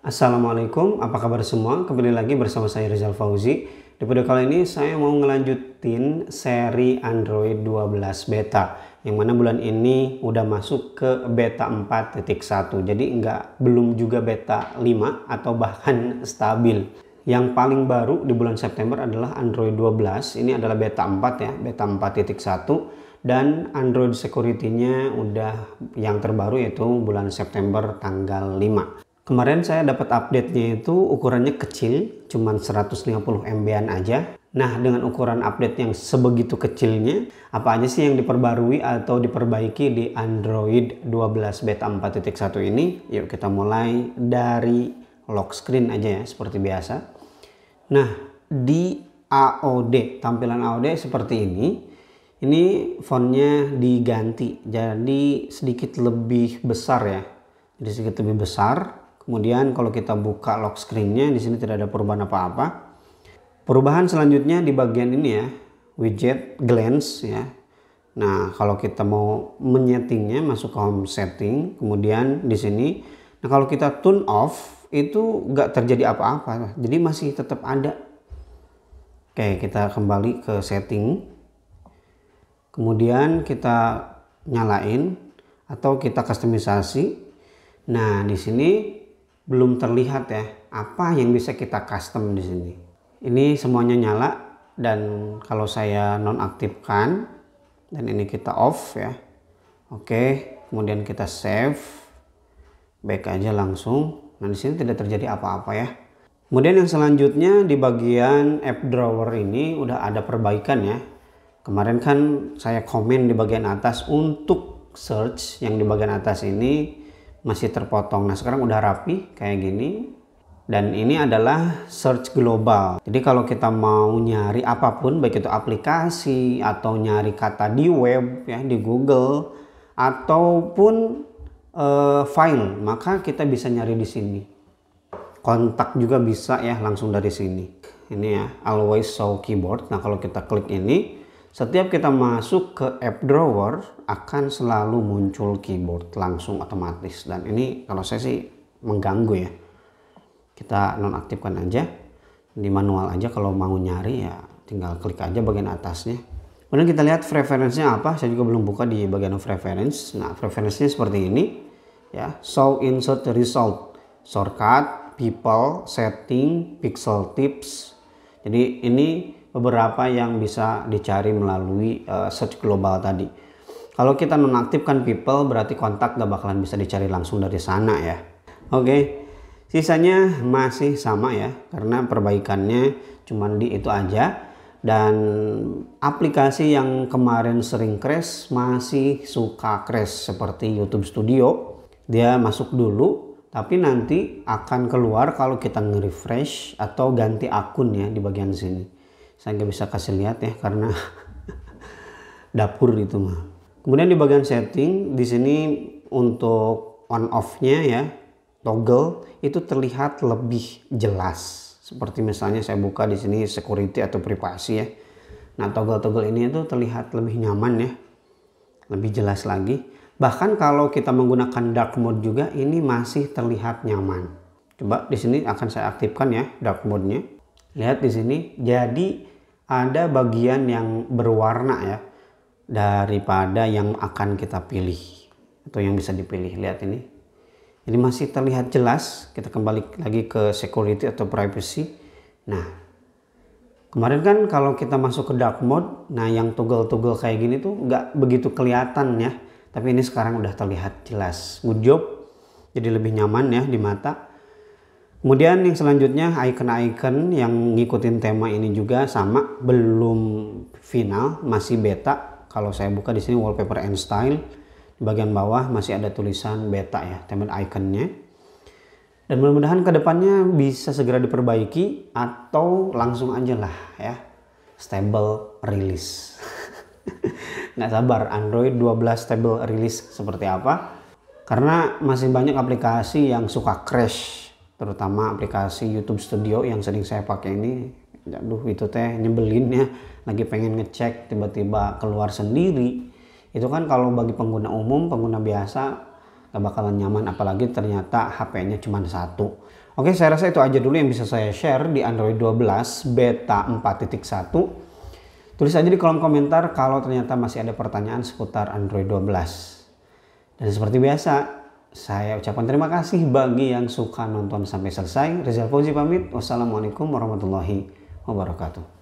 Assalamualaikum, apa kabar semua? Kembali lagi bersama saya Rizal Fauzi. Di video kali ini saya mau ngelanjutin seri Android 12 beta yang mana bulan ini udah masuk ke beta 4.1. Jadi nggak belum juga beta 5 atau bahkan stabil. Yang paling baru di bulan September adalah Android 12. Ini adalah beta 4 ya, beta 4.1 dan Android security-nya udah yang terbaru yaitu bulan September tanggal 5. Kemarin saya dapat update-nya itu ukurannya kecil, cuman 150 MB-an aja. Nah, dengan ukuran update yang sebegitu kecilnya, apa aja sih yang diperbarui atau diperbaiki di Android 12 beta 4.1 ini? Yuk kita mulai dari lock screen aja ya, seperti biasa. Nah, di AOD, tampilan AOD seperti ini. Ini fontnya diganti, jadi sedikit lebih besar ya. Jadi sedikit lebih besar, Kemudian kalau kita buka lock screennya di sini tidak ada perubahan apa-apa. Perubahan selanjutnya di bagian ini ya, widget glance ya. Nah, kalau kita mau menyetingnya masuk ke home setting, kemudian di sini nah kalau kita turn off itu nggak terjadi apa-apa. Jadi masih tetap ada. Oke, kita kembali ke setting. Kemudian kita nyalain atau kita customisasi. Nah, di sini belum terlihat ya apa yang bisa kita custom di sini. Ini semuanya nyala dan kalau saya nonaktifkan dan ini kita off ya. Oke, kemudian kita save. Back aja langsung. Nah, di sini tidak terjadi apa-apa ya. Kemudian yang selanjutnya di bagian app drawer ini udah ada perbaikan ya. Kemarin kan saya komen di bagian atas untuk search yang di bagian atas ini masih terpotong. Nah sekarang udah rapi kayak gini. Dan ini adalah search global. Jadi kalau kita mau nyari apapun, baik itu aplikasi atau nyari kata di web ya di Google ataupun uh, file, maka kita bisa nyari di sini. Kontak juga bisa ya langsung dari sini. Ini ya always show keyboard. Nah kalau kita klik ini, setiap kita masuk ke app drawer akan selalu muncul keyboard langsung otomatis dan ini kalau saya sih mengganggu ya. Kita nonaktifkan aja di manual aja kalau mau nyari ya tinggal klik aja bagian atasnya. Kemudian kita lihat preferensinya apa. Saya juga belum buka di bagian preference. Nah, preferensinya seperti ini ya. Show insert result, shortcut, people, setting, pixel tips. Jadi ini beberapa yang bisa dicari melalui uh, search global tadi. Kalau kita nonaktifkan people berarti kontak gak bakalan bisa dicari langsung dari sana ya. Oke, okay. sisanya masih sama ya karena perbaikannya cuma di itu aja dan aplikasi yang kemarin sering crash masih suka crash seperti YouTube Studio. Dia masuk dulu tapi nanti akan keluar kalau kita nge-refresh atau ganti akun ya di bagian sini saya nggak bisa kasih lihat ya karena dapur itu mah kemudian di bagian setting di sini untuk on off-nya ya toggle itu terlihat lebih jelas seperti misalnya saya buka di sini security atau privasi ya nah toggle-toggle ini itu terlihat lebih nyaman ya lebih jelas lagi bahkan kalau kita menggunakan dark mode juga ini masih terlihat nyaman coba di sini akan saya aktifkan ya dark mode-nya lihat di sini jadi ada bagian yang berwarna ya daripada yang akan kita pilih atau yang bisa dipilih. Lihat ini. Ini masih terlihat jelas. Kita kembali lagi ke security atau privacy. Nah, kemarin kan kalau kita masuk ke dark mode, nah yang toggle-toggle kayak gini tuh nggak begitu kelihatan ya. Tapi ini sekarang udah terlihat jelas. Good job. Jadi lebih nyaman ya di mata. Kemudian yang selanjutnya icon-icon yang ngikutin tema ini juga sama belum final masih beta. Kalau saya buka di sini wallpaper and style di bagian bawah masih ada tulisan beta ya template iconnya. Dan mudah-mudahan kedepannya bisa segera diperbaiki atau langsung aja lah ya stable release. Nggak sabar Android 12 stable release seperti apa? Karena masih banyak aplikasi yang suka crash terutama aplikasi YouTube Studio yang sering saya pakai ini aduh itu teh nyebelin ya lagi pengen ngecek tiba-tiba keluar sendiri itu kan kalau bagi pengguna umum pengguna biasa gak bakalan nyaman apalagi ternyata HP-nya cuma satu oke saya rasa itu aja dulu yang bisa saya share di Android 12 beta 4.1 tulis aja di kolom komentar kalau ternyata masih ada pertanyaan seputar Android 12 dan seperti biasa saya ucapkan terima kasih bagi yang suka nonton sampai selesai. Rizal Fauzi pamit. Wassalamualaikum warahmatullahi wabarakatuh.